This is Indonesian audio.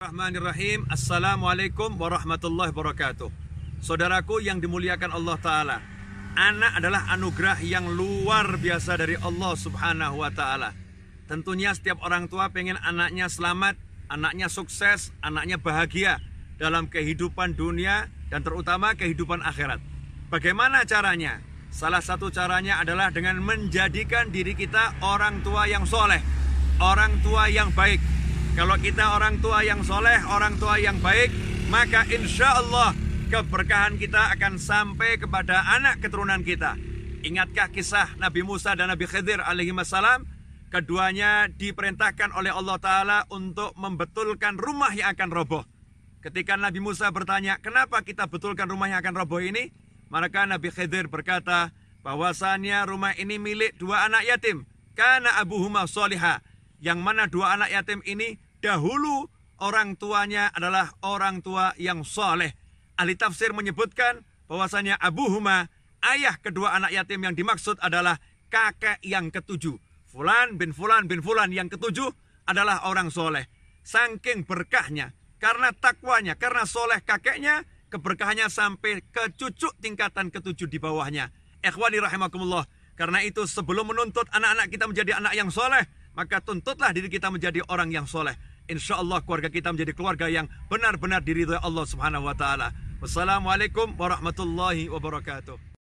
Bismillahirrahmanirrahim. Assalamualaikum warahmatullahi wabarakatuh. Saudaraku yang dimuliakan Allah Ta'ala. Anak adalah anugerah yang luar biasa dari Allah Subhanahu wa Ta'ala. Tentunya setiap orang tua pengen anaknya selamat, anaknya sukses, anaknya bahagia dalam kehidupan dunia dan terutama kehidupan akhirat. Bagaimana caranya? Salah satu caranya adalah dengan menjadikan diri kita orang tua yang soleh, orang tua yang baik, kalau kita orang tua yang soleh, orang tua yang baik, maka insya Allah keberkahan kita akan sampai kepada anak keturunan kita. Ingatkah kisah Nabi Musa dan Nabi Khidir alaihi wasallam? Keduanya diperintahkan oleh Allah Ta'ala untuk membetulkan rumah yang akan roboh. Ketika Nabi Musa bertanya, kenapa kita betulkan rumah yang akan roboh ini? Maka Nabi Khidir berkata, bahwasanya rumah ini milik dua anak yatim. Karena Abu Huma soliha. Yang mana dua anak yatim ini Dahulu orang tuanya adalah orang tua yang soleh. Ahli tafsir menyebutkan bahwasanya Abu Huma, ayah kedua anak yatim yang dimaksud adalah kakek yang ketujuh. Fulan bin Fulan bin Fulan yang ketujuh adalah orang soleh. Sangking berkahnya, karena takwanya, karena soleh kakeknya, keberkahannya sampai ke cucu tingkatan ketujuh di bawahnya. Ikhwani rahimakumullah. Karena itu sebelum menuntut anak-anak kita menjadi anak yang soleh, maka tuntutlah diri kita menjadi orang yang soleh insya Allah keluarga kita menjadi keluarga yang benar-benar diridhoi Allah Subhanahu wa taala. Wassalamualaikum warahmatullahi wabarakatuh.